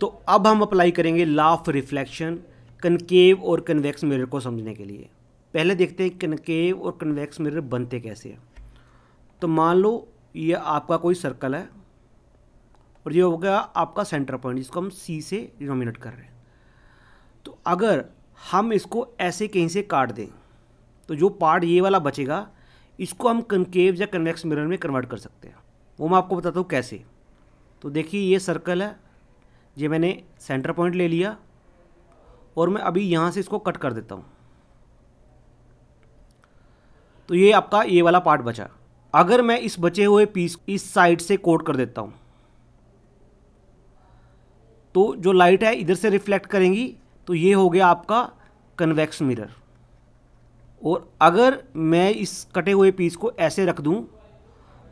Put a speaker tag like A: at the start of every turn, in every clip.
A: तो अब हम अप्लाई करेंगे लॉ ऑफ रिफ्लेक्शन कनकेव और कन्वेक्स मिरर को समझने के लिए पहले देखते हैं कनकेव और कन्वेक्स मिरर बनते कैसे हैं तो मान लो ये आपका कोई सर्कल है और ये हो गया आपका सेंटर पॉइंट जिसको हम सी से डिनोमिनेट कर रहे हैं तो अगर हम इसको ऐसे कहीं से काट दें तो जो पार्ट ये वाला बचेगा इसको हम कनकेव या कन्वेक्स मिरर में कन्वर्ट कर सकते हैं वो मैं आपको बताता हूँ कैसे तो देखिए ये सर्कल है ये मैंने सेंटर पॉइंट ले लिया और मैं अभी यहाँ से इसको कट कर देता हूँ तो ये आपका ये वाला पार्ट बचा अगर मैं इस बचे हुए पीस इस साइड से कोट कर देता हूँ तो जो लाइट है इधर से रिफ्लेक्ट करेंगी तो ये हो गया आपका कन्वेक्स मिरर और अगर मैं इस कटे हुए पीस को ऐसे रख दूँ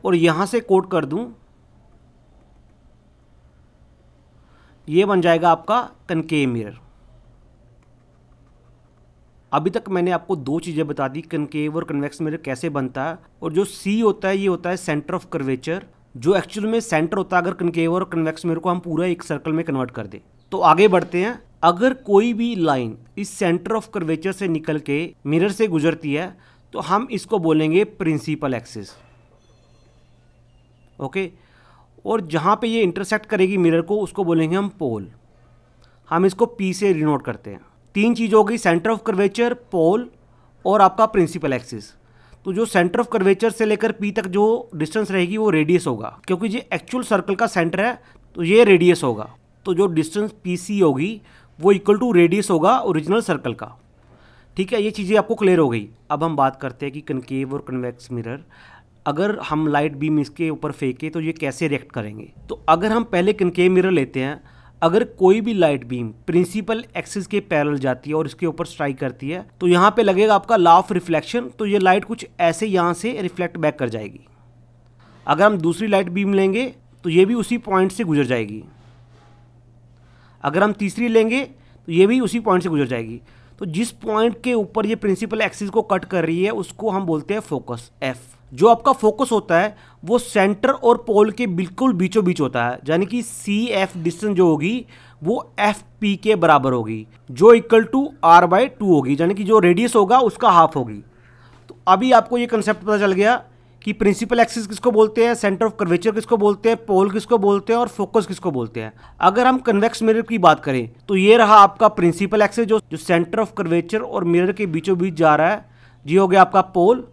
A: और यहाँ से कोट कर दूँ ये बन जाएगा आपका कनकेव मिरर अभी तक मैंने आपको दो चीज़ें बता दी कनकेव और कन्वेक्स मिरर कैसे बनता है और जो सी होता है ये होता है सेंटर ऑफ कर्वेचर जो एक्चुअल में सेंटर होता है अगर कनकेव और कन्वेक्स मिरर को हम पूरा एक सर्कल में कन्वर्ट कर दें तो आगे बढ़ते हैं अगर कोई भी लाइन इस सेंटर ऑफ कर्वेचर से निकल के मिरर से गुजरती है तो हम इसको बोलेंगे प्रिंसिपल एक्सिस ओके okay? और जहाँ पे ये इंटरसेक्ट करेगी मिरर को उसको बोलेंगे हम पोल हम इसको पी से रिनोट करते हैं तीन चीज़ हो गई सेंटर ऑफ कर्वेचर पोल और आपका प्रिंसिपल एक्सिस तो जो सेंटर ऑफ कर्वेचर से लेकर पी तक जो डिस्टेंस रहेगी वो रेडियस होगा क्योंकि ये एक्चुअल सर्कल का सेंटर है तो ये रेडियस होगा तो जो डिस्टेंस पी सी होगी वो इक्वल टू रेडियस होगा ओरिजिनल सर्कल का ठीक है ये चीज़ें आपको क्लियर हो गई अब हम बात करते हैं कि कनकेव और कन्वेक्स मिरर अगर हम लाइट बीम इसके ऊपर फेंके तो ये कैसे रिएक्ट करेंगे तो अगर हम पहले कनके मिरर लेते हैं अगर कोई भी लाइट बीम प्रिंसिपल एक्सिस के पैरल जाती है और इसके ऊपर स्ट्राइक करती है तो यहाँ पे लगेगा आपका लॉ ऑफ रिफ्लेक्शन तो ये लाइट कुछ ऐसे यहाँ से रिफ्लेक्ट बैक कर जाएगी अगर हम दूसरी लाइट बीम लेंगे तो ये भी उसी पॉइंट से गुजर जाएगी अगर हम तीसरी लेंगे तो ये भी उसी पॉइंट से गुजर जाएगी तो जिस पॉइंट के ऊपर ये प्रिंसिपल एक्सिस को कट कर रही है उसको हम बोलते हैं फोकस एफ़ जो आपका फोकस होता है वो सेंटर और पोल के बिल्कुल बीचों बीच होता है यानी कि सी एफ डिस्टेंस जो होगी वो एफ पी के बराबर होगी जो equal to R by two होगी यानी कि जो रेडियस होगा उसका हाफ होगी तो अभी आपको ये कंसेप्ट पता चल गया कि प्रिंसिपल एक्सिस किसको बोलते हैं सेंटर ऑफ कर्वेचर किसको बोलते हैं पोल किसको बोलते हैं और फोकस किसको बोलते हैं अगर हम कन्वेक्स मिरर की बात करें तो ये रहा आपका प्रिंसिपल एक्सिस जो जो सेंटर ऑफ कर्वेचर और मिरर के बीचों बीच जा रहा है जी हो गया आपका पोल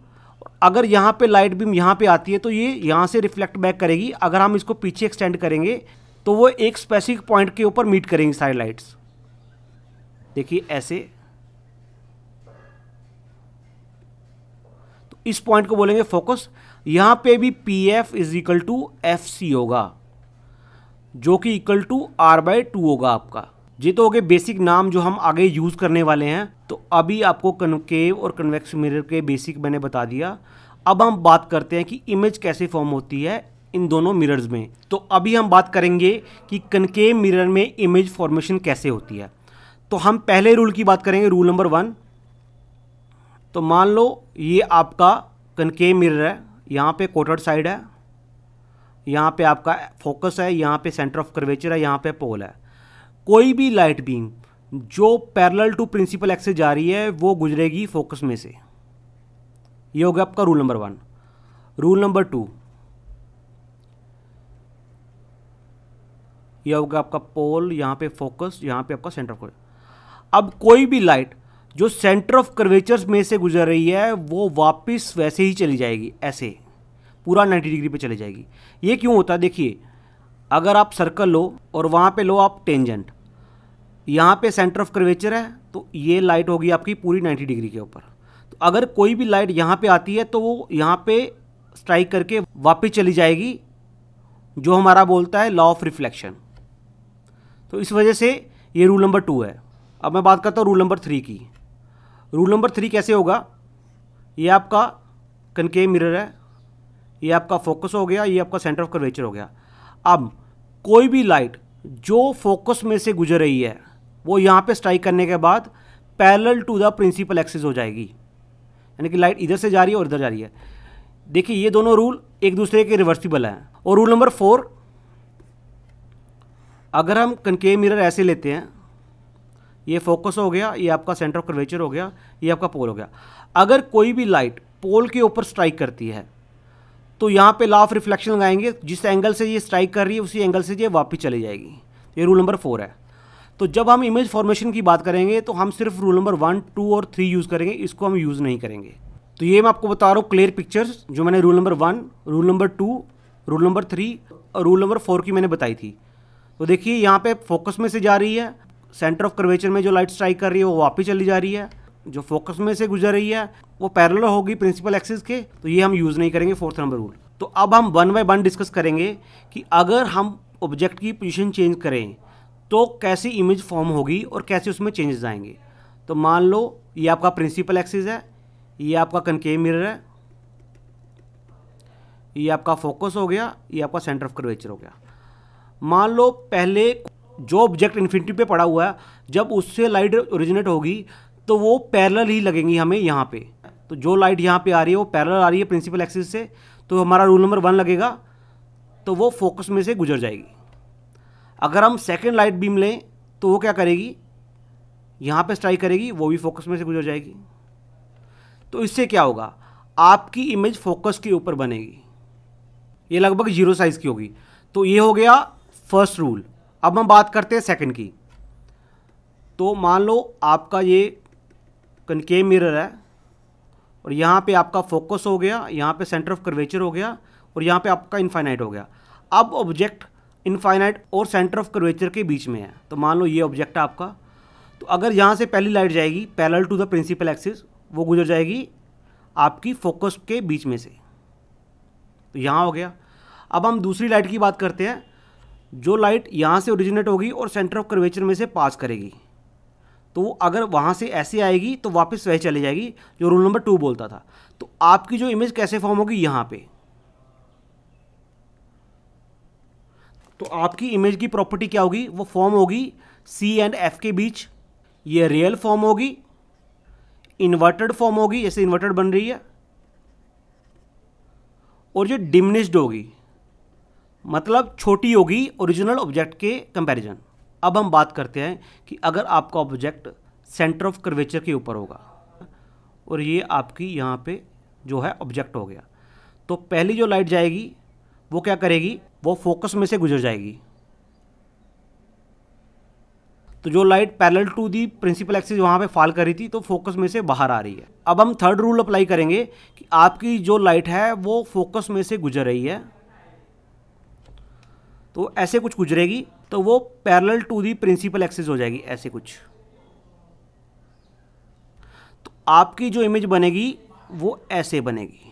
A: अगर यहाँ पे लाइट बीम यहाँ पे आती है तो ये यहाँ से रिफ्लेक्ट बैक करेगी अगर हम इसको पीछे एक्सटेंड करेंगे तो वो एक स्पेसिफिक पॉइंट के ऊपर मीट करेंगी सारी लाइट्स देखिए ऐसे तो इस पॉइंट को बोलेंगे फोकस यहाँ पे भी P F is equal to F C होगा जो कि equal to R by two होगा आपका ये तो हो गए बेसिक नाम जो हम आगे यूज़ करने वाले हैं तो अभी आपको कनकेव और कन्वेक्स मिरर के बेसिक मैंने बता दिया अब हम बात करते हैं कि इमेज कैसे फॉर्म होती है इन दोनों मिरर्स में तो अभी हम बात करेंगे कि कनकेव मिरर में इमेज फॉर्मेशन कैसे होती है तो हम पहले रूल की बात करेंगे रूल नंबर वन तो मान लो ये आपका कनकेव मिरर है यहाँ पे कोटर साइड है यहाँ पे आपका फोकस है यहाँ पे सेंटर ऑफ कर्वेचर है यहाँ पे पोल है कोई भी लाइट बीम जो पैरेलल टू प्रिंसिपल एक्स जा रही है वो गुजरेगी फोकस में से ये हो गया आपका rule number one rule number two यह होगा आपका पोल यहां पे फोकस यहां पे आपका सेंटर ऑफ अब कोई भी लाइट जो सेंटर ऑफ कर्वेचर्स में से गुजर रही है वो वापस वैसे ही चली जाएगी ऐसे पूरा 90 डिग्री पे चली जाएगी ये क्यों होता है देखिए अगर आप सर्कल लो और वहां पे लो आप टेंजेंट यहाँ पे सेंटर ऑफ कर्वेचर है तो ये लाइट होगी आपकी पूरी 90 डिग्री के ऊपर तो अगर कोई भी लाइट यहाँ पे आती है तो वो यहाँ पे स्ट्राइक करके वापस चली जाएगी जो हमारा बोलता है लॉ ऑफ रिफ्लेक्शन तो इस वजह से ये रूल नंबर टू है अब मैं बात करता हूँ रूल नंबर थ्री की रूल नंबर थ्री कैसे होगा ये आपका कनके मिरर है ये आपका फोकस हो गया ये आपका सेंटर ऑफ कर्वेचर हो गया अब कोई भी लाइट जो फोकस में से गुजर रही है वो यहाँ पे स्ट्राइक करने के बाद parallel to the principal axis हो जाएगी यानी कि लाइट इधर से जा रही है और इधर जा रही है देखिए ये दोनों रूल एक दूसरे के रिवर्सिबल हैं और रूल नंबर फोर अगर हम कनकेव मिरर ऐसे लेते हैं ये फोकस हो गया ये आपका सेंटर ऑफ कर्वेचर हो गया ये आपका पोल हो गया अगर कोई भी लाइट पोल के ऊपर स्ट्राइक करती है तो यहाँ पे लॉ ऑफ रिफ्लेक्शन लगाएंगे जिस एंगल से ये स्ट्राइक कर रही है उसी एंगल से ये वापस चली जाएगी ये रूल नंबर फोर है तो जब हम इमेज फॉर्मेशन की बात करेंगे तो हम सिर्फ रूल नंबर वन टू और थ्री यूज़ करेंगे इसको हम यूज़ नहीं करेंगे तो ये मैं आपको बता रहा हूँ क्लियर पिक्चर्स जो मैंने rule number one rule number two rule number three और रूल नंबर फोर की मैंने बताई थी तो देखिए यहाँ पे फोकस में से जा रही है सेंटर ऑफ कर्वेचर में जो लाइट स्ट्राइक कर रही है वो वापस चली जा रही है जो फोकस में से गुजर रही है वो पैरल होगी प्रिंसिपल एक्सिस के तो ये हम यूज़ नहीं करेंगे फोर्थ नंबर रूल तो अब हम वन बाय वन डिस्कस करेंगे कि अगर हम ऑब्जेक्ट की पोजिशन चेंज करें तो कैसी इमेज फॉर्म होगी और कैसे उसमें चेंजेस आएंगे तो मान लो ये आपका प्रिंसिपल एक्सिस है ये आपका कनकेव मिरर है ये आपका फोकस हो गया ये आपका सेंटर ऑफ कर्वेचर हो गया मान लो पहले जो ऑब्जेक्ट इन्फिनिटी पे पड़ा हुआ है जब उससे लाइट ओरिजिनेट होगी तो वो पैरेलल ही लगेंगी हमें यहाँ पे तो जो लाइट यहाँ पे आ रही है वो पैरेलल आ रही है प्रिंसिपल एक्सिस से तो हमारा रूल नंबर वन लगेगा तो वो फोकस में से गुजर जाएगी अगर हम सेकेंड लाइट बीम लें तो वो क्या करेगी यहाँ पे स्ट्राइक करेगी वो भी फोकस में से गुजर जाएगी तो इससे क्या होगा आपकी इमेज फोकस के ऊपर बनेगी ये लगभग जीरो साइज़ की होगी तो ये हो गया फर्स्ट रूल अब हम बात करते हैं सेकंड की तो मान लो आपका ये कनकेव मिरर है और यहाँ पे आपका फोकस हो गया यहाँ पे सेंटर ऑफ कर्वेचर हो गया और यहाँ पे आपका इनफाइनाइट हो गया अब ऑब्जेक्ट इनफाइनाइट और सेंटर ऑफ कर्वेचर के बीच में है तो मान लो ये ऑब्जेक्ट है आपका तो अगर यहाँ से पहली लाइट जाएगी parallel to the principal axis वो गुजर जाएगी आपकी फोकस के बीच में से तो यहाँ हो गया अब हम दूसरी लाइट की बात करते हैं जो लाइट यहाँ से ओरिजिनेट होगी और सेंटर ऑफ कर्वेचर में से पास करेगी तो अगर वहाँ से ऐसे आएगी तो वापस वह चली जाएगी जो रूल नंबर टू बोलता था तो आपकी जो इमेज कैसे फॉर्म होगी यहाँ पर तो आपकी इमेज की प्रॉपर्टी क्या होगी वो फॉर्म होगी सी एंड एफ के बीच ये रियल फॉर्म होगी इन्वर्टेड फॉर्म होगी जैसे इन्वर्टेड बन रही है और जो डिमनिस्ड होगी मतलब छोटी होगी ओरिजिनल ऑब्जेक्ट के कंपैरिजन अब हम बात करते हैं कि अगर आपका ऑब्जेक्ट सेंटर ऑफ कर्वेचर के ऊपर होगा और ये आपकी यहाँ पे जो है ऑब्जेक्ट हो गया तो पहली जो लाइट जाएगी वो क्या करेगी वो फोकस में से गुजर जाएगी तो जो light parallel to the principal axis वहाँ पे फॉल कर रही थी तो फोकस में से बाहर आ रही है अब हम थर्ड रूल अप्लाई करेंगे कि आपकी जो लाइट है वो फोकस में से गुजर रही है तो ऐसे कुछ गुजरेगी तो वो parallel to the principal axis हो जाएगी ऐसे कुछ तो आपकी जो इमेज बनेगी वो ऐसे बनेगी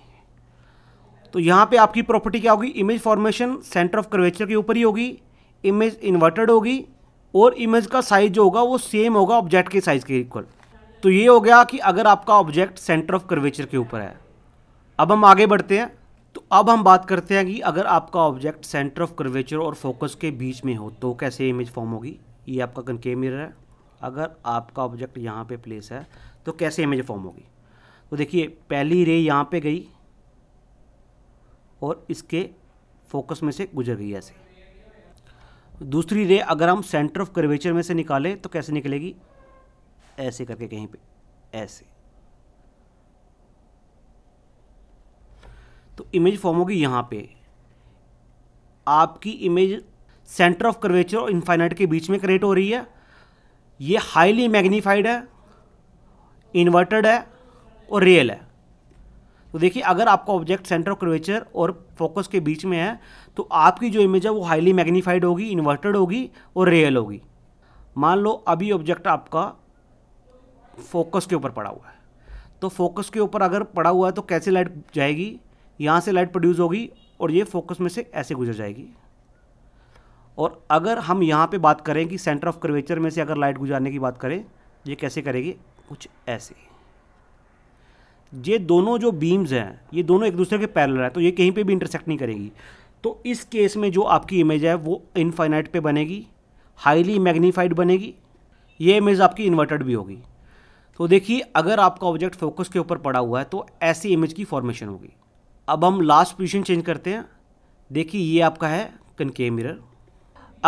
A: तो यहाँ पे आपकी प्रॉपर्टी क्या होगी image formation centre of curvature के ऊपर ही होगी इमेज इन्वर्टेड होगी और इमेज का साइज जो होगा वो सेम होगा ऑब्जेक्ट के साइज़ के इक्वल तो ये हो गया कि अगर आपका ऑब्जेक्ट सेंटर ऑफ कर्वेचर के ऊपर है अब हम आगे बढ़ते हैं तो अब हम बात करते हैं कि अगर आपका ऑब्जेक्ट सेंटर ऑफ कर्वेचर और फोकस के बीच में हो तो कैसे इमेज फॉर्म होगी ये आपका कनके मिरर है अगर आपका ऑब्जेक्ट यहाँ पे प्लेस है तो कैसे इमेज फॉर्म होगी तो देखिए पहली रे यहाँ पे गई और इसके फोकस में से गुजर गई ऐसे दूसरी रे अगर हम सेंटर ऑफ कर्वेचर में से निकालें तो कैसे निकलेगी ऐसे करके कहीं पे ऐसे तो इमेज फॉर्म होगी यहाँ पे आपकी इमेज सेंटर ऑफ कर्वेचर और इन्फाइनाइट के बीच में क्रिएट हो रही है ये हाईली मैग्नीफाइड है इन्वर्टेड है और रियल है तो देखिए अगर आपका ऑब्जेक्ट सेंटर ऑफ क्रवेचर और फोकस के बीच में है तो आपकी जो इमेज है वो हाईली मैग्नीफाइड होगी इन्वर्टेड होगी और रियल होगी मान लो अभी ऑब्जेक्ट आपका फोकस के ऊपर पड़ा हुआ है तो फोकस के ऊपर अगर पड़ा हुआ है तो कैसे लाइट जाएगी यहाँ से लाइट प्रोड्यूस होगी और ये फोकस में से ऐसे गुजर जाएगी और अगर हम यहाँ पे बात करें कि सेंटर ऑफ कर्वेचर में से अगर लाइट गुजारने की बात करें ये कैसे करेगी कुछ ऐसे ये दोनों जो बीम्स हैं ये दोनों एक दूसरे के पैरल है तो ये कहीं पे भी इंटरसेक्ट नहीं करेगी तो इस केस में जो आपकी इमेज है वो इनफाइनाइट पे बनेगी हाईली मैग्नीफाइड बनेगी ये इमेज आपकी इन्वर्टेड भी होगी तो देखिए अगर आपका ऑब्जेक्ट फोकस के ऊपर पड़ा हुआ है तो ऐसी इमेज की फॉर्मेशन होगी अब हम लास्ट पोजिशन चेंज करते हैं देखिए ये आपका है कनके मिरर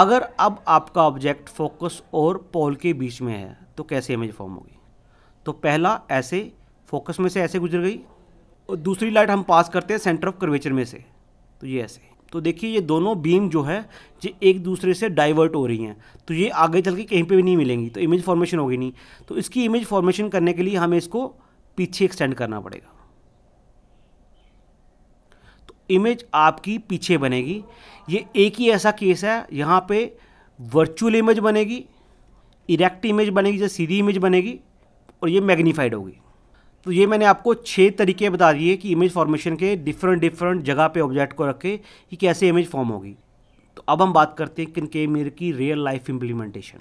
A: अगर अब आपका ऑब्जेक्ट फोकस और पोल के बीच में है तो कैसे इमेज फॉर्म होगी तो पहला ऐसे फोकस में से ऐसे गुजर गई और दूसरी लाइट हम पास करते हैं सेंटर ऑफ कर्वेचर में से तो ये ऐसे तो देखिए ये दोनों बीम जो है ये एक दूसरे से डाइवर्ट हो रही हैं तो ये आगे चल के कहीं पे भी नहीं मिलेंगी तो इमेज फॉर्मेशन होगी नहीं तो इसकी इमेज फॉर्मेशन करने के लिए हमें इसको पीछे एक्सटेंड करना पड़ेगा तो इमेज आपकी पीछे बनेगी ये एक ही ऐसा केस है यहाँ पे वर्चुअल इमेज बनेगी इरेक्ट इमेज बनेगी या सीधी इमेज बनेगी और ये मैग्नीफाइड होगी तो ये मैंने आपको छः तरीके बता दिए कि इमेज फॉर्मेशन के डिफरेंट डिफरेंट जगह पे ऑब्जेक्ट को रखे कि कैसे इमेज फॉर्म होगी तो अब हम बात करते हैं कनकेव मिरर की रियल लाइफ इम्प्लीमेंटेशन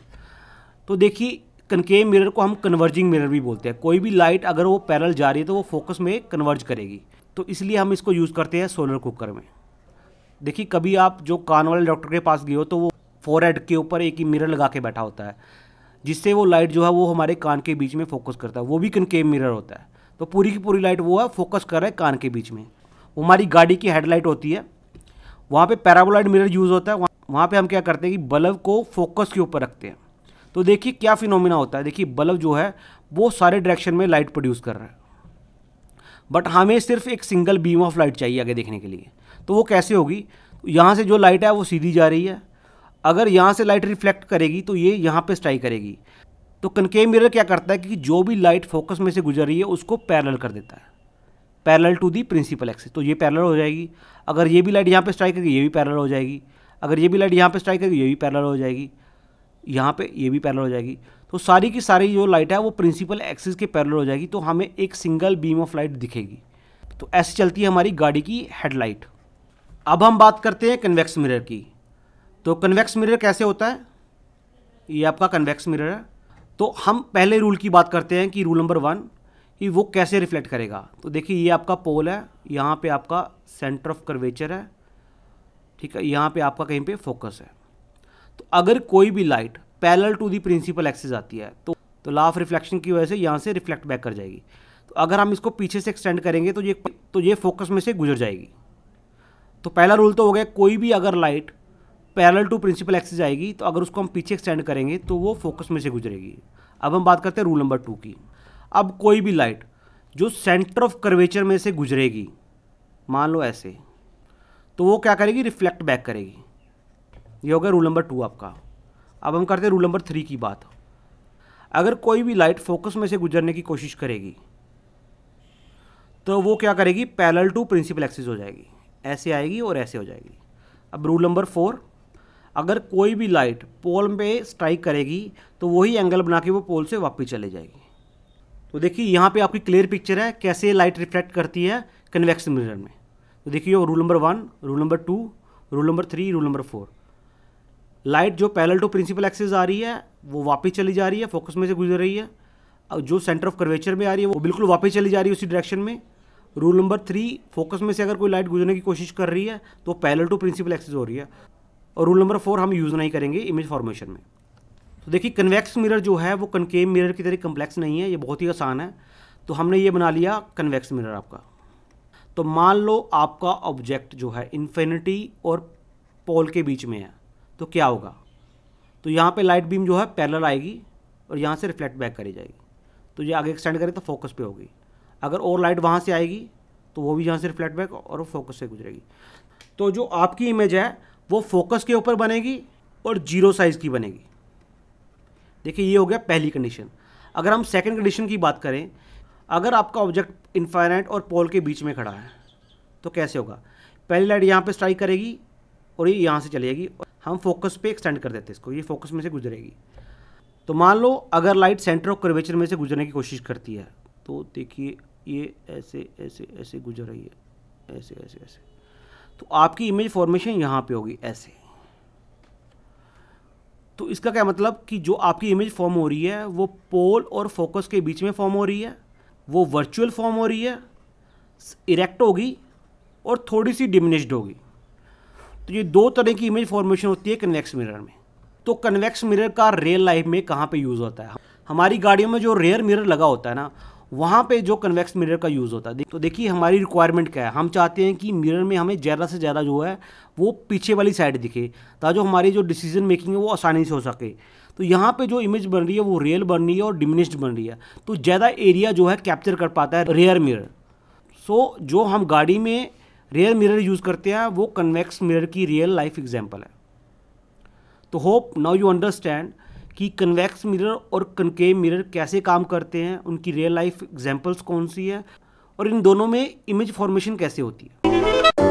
A: तो देखिए कनकेव मिरर को हम कन्वर्जिंग मिरर भी बोलते हैं कोई भी लाइट अगर वो पैरल जा रही है तो वो फोकस में कन्वर्ज करेगी तो इसलिए हम इसको यूज़ करते हैं सोलर कुकर में देखिए कभी आप जो कान वाले डॉक्टर के पास गए हो तो वो फोर के ऊपर एक ही मिरर लगा के बैठा होता है जिससे वो लाइट जो है वो हमारे कान के बीच में फोकस करता है वो भी कनकेव मिरर होता है तो पूरी की पूरी लाइट वो है फोकस कर रहा है कान के बीच में वो हमारी गाड़ी की हेडलाइट होती है वहाँ पे पैराबोलाइड मिरर यूज़ होता है वहाँ पे हम क्या करते हैं कि बल्ब को फोकस के ऊपर रखते हैं तो देखिए क्या फिनोमिना होता है देखिए बल्ब जो है वो सारे डायरेक्शन में लाइट प्रोड्यूस कर रहा है बट हमें सिर्फ एक सिंगल बीम ऑफ लाइट चाहिए आगे देखने के लिए तो वो कैसे होगी तो यहाँ से जो लाइट है वो सीधी जा रही है अगर यहाँ से लाइट रिफ्लेक्ट करेगी तो ये यहाँ पर स्ट्राइक करेगी तो कनकेव मिरर क्या करता है कि जो भी लाइट फोकस में से गुजर रही है उसको पैरल कर देता है parallel to the principal axis तो ये पैरल हो जाएगी अगर ये भी लाइट यहाँ पे स्ट्राइक करेगी ये भी पैरल हो जाएगी अगर ये भी लाइट यहाँ पे स्ट्राइक करेगी ये भी पैरल हो जाएगी यहाँ पे ये भी पैरल हो जाएगी तो सारी की सारी जो लाइट है वो प्रिंसिपल एक्सिस के पैरल हो जाएगी तो हमें एक सिंगल बीम ऑफ लाइट दिखेगी तो ऐसे चलती है हमारी गाड़ी की हेडलाइट अब हम बात करते हैं कन्वेक्स मिरर की तो कन्वेक्स मिरर कैसे होता है ये आपका कन्वेक्स मिरर है तो हम पहले रूल की बात करते हैं कि रूल नंबर वन कि वो कैसे रिफ्लेक्ट करेगा तो देखिए ये आपका पोल है यहाँ पे आपका सेंटर ऑफ कर्वेचर है ठीक है यहाँ पे आपका कहीं पे फोकस है तो अगर कोई भी light parallel to the principal axis आती है तो तो लाफ ऑफ रिफ्लेक्शन की वजह से यहाँ से रिफ्लेक्ट बैक कर जाएगी तो अगर हम इसको पीछे से एक्सटेंड करेंगे तो ये तो ये फोकस में से गुजर जाएगी तो पहला रूल तो हो गया कोई भी अगर light parallel to principal axis आएगी तो अगर उसको हम पीछे एक्सटेंड करेंगे तो वो फोकस में से गुजरेगी अब हम बात करते हैं रूल नंबर टू की अब कोई भी लाइट जो सेंटर ऑफ कर्वेचर में से गुजरेगी मान लो ऐसे तो वो क्या करेगी रिफ्लेक्ट बैक करेगी ये हो गया रूल नंबर टू आपका अब हम करते हैं रूल नंबर थ्री की बात अगर कोई भी लाइट फोकस में से गुजरने की कोशिश करेगी तो वो क्या करेगी पैरल टू प्रिंसिपल एक्सिस हो जाएगी ऐसे आएगी और ऐसे हो जाएगी अब रूल नंबर फोर अगर कोई भी लाइट पोल पे स्ट्राइक करेगी तो वही एंगल बना के वो पोल से वापस चले जाएगी तो देखिए यहाँ पे आपकी क्लियर पिक्चर है कैसे लाइट रिफ्लेक्ट करती है कन्वेक्स मिरर में तो देखिए rule number one rule number two rule number three rule number four light जो पैरल टू प्रिंसिपल एक्सेस आ रही है वो वापस चली जा रही है फोकस में से गुजर रही है और जो सेंटर ऑफ कर्वेचर में आ रही है वो बिल्कुल वापस चली जा रही है उसी डायरेक्शन में रूल नंबर थ्री फोकस में से अगर कोई लाइट गुजरने की कोशिश कर रही है तो पैरल टू प्रिंसिपल एक्सेस हो रही है और रूल नंबर फोर हम यूज़ नहीं करेंगे इमेज फॉर्मेशन में तो देखिए कन्वेक्स मिरर जो है वो कनकेव मिरर की तरह कम्प्लेक्स नहीं है ये बहुत ही आसान है तो हमने ये बना लिया कन्वेक्स मिरर आपका तो मान लो आपका ऑब्जेक्ट जो है इन्फिनिटी और पोल के बीच में है तो क्या होगा तो यहाँ पे लाइट बीम जो है पैरेलल आएगी और यहाँ से रिफ्लेक्ट बैक करी जाएगी तो ये आगे एक्सटेंड करें तो फोकस पे होगी अगर और लाइट वहाँ से आएगी तो वो भी यहाँ से रिफ्लेक्ट बैक और फोकस से गुजरेगी तो जो आपकी इमेज है वो फोकस के ऊपर बनेगी और जीरो साइज़ की बनेगी देखिए ये हो गया पहली कंडीशन अगर हम सेकंड कंडीशन की बात करें अगर आपका ऑब्जेक्ट इन्फाइनाइट और पोल के बीच में खड़ा है तो कैसे होगा पहली लाइट यहाँ पे स्ट्राइक करेगी और ये यहाँ से चलेगी जाएगी हम फोकस पे एक्सटेंड कर देते हैं इसको ये फोकस में से गुजरेगी तो मान लो अगर लाइट सेंटर ऑफ कर्वेचर में से गुजरने की कोशिश करती है तो देखिए ये ऐसे ऐसे ऐसे गुजर रही है ऐसे ऐसे ऐसे तो आपकी इमेज फॉर्मेशन यहाँ पे होगी ऐसे तो इसका क्या मतलब कि जो आपकी इमेज फॉर्म हो रही है वो पोल और फोकस के बीच में फॉर्म हो रही है वो वर्चुअल फॉर्म हो रही है इरेक्ट होगी और थोड़ी सी डिमिनिश्ड होगी तो ये दो तरह की इमेज फॉर्मेशन होती है कन्वेक्स मिरर में तो कन्वेक्स मिरर का रियल लाइफ में कहाँ पे यूज़ होता है हमारी गाड़ियों में जो रेयर मिरर लगा होता है ना वहाँ पे जो कन्वेक्स मिरर का यूज़ होता है तो देखिए हमारी रिक्वायरमेंट क्या है हम चाहते हैं कि मिरर में हमें ज़्यादा से ज़्यादा जो है वो पीछे वाली साइड दिखे ताकि हमारी जो डिसीजन मेकिंग है वो आसानी से हो सके तो यहाँ पे जो इमेज बन रही है वो रियल बन रही है और डिमिनिश्ड बन रही है तो ज़्यादा एरिया जो है कैप्चर कर पाता है रेयर मिरर सो जो हम गाड़ी में रेयर मिरर यूज़ करते हैं वो कन्वेक्स मिरर की रियल लाइफ एग्जाम्पल है तो होप नाउ यू अंडरस्टैंड कि कन्वेक्स मिरर और कनकेव मिरर कैसे काम करते हैं उनकी रियल लाइफ एग्जाम्पल्स कौन सी है और इन दोनों में इमेज फॉर्मेशन कैसे होती है